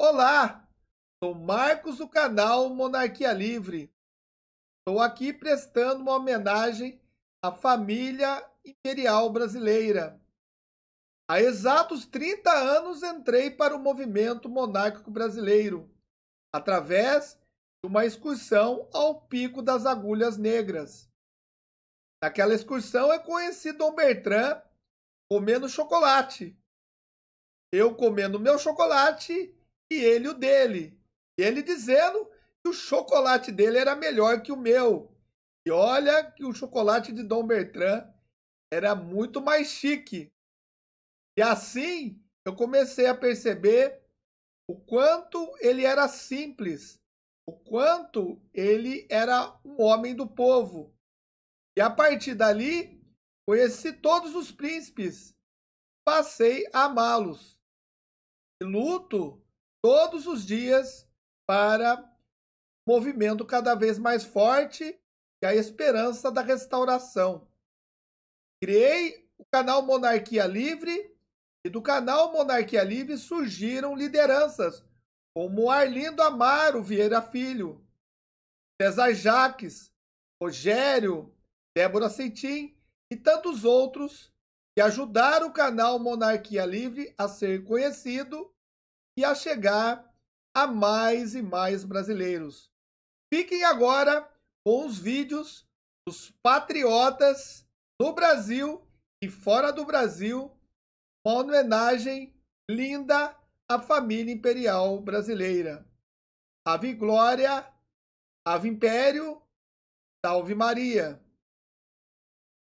Olá, sou Marcos do canal Monarquia Livre. Estou aqui prestando uma homenagem à família imperial brasileira. Há exatos 30 anos entrei para o movimento monárquico brasileiro, através de uma excursão ao Pico das Agulhas Negras. Naquela excursão é conhecido Dom Bertrand comendo chocolate. Eu comendo meu chocolate e ele o dele. Ele dizendo que o chocolate dele era melhor que o meu. E olha que o chocolate de Dom Bertrand era muito mais chique. E assim eu comecei a perceber o quanto ele era simples, o quanto ele era um homem do povo. E a partir dali, conheci todos os príncipes, passei a amá-los. E luto todos os dias para movimento cada vez mais forte e a esperança da restauração. Criei o canal Monarquia Livre e do canal Monarquia Livre surgiram lideranças como Arlindo Amaro Vieira Filho, César Jaques, Rogério, Débora Sentim e tantos outros que ajudaram o canal Monarquia Livre a ser conhecido e a chegar a mais e mais brasileiros. Fiquem agora com os vídeos dos patriotas do Brasil e fora do Brasil, uma homenagem linda à família imperial brasileira. Ave Glória, Ave Império, Salve Maria.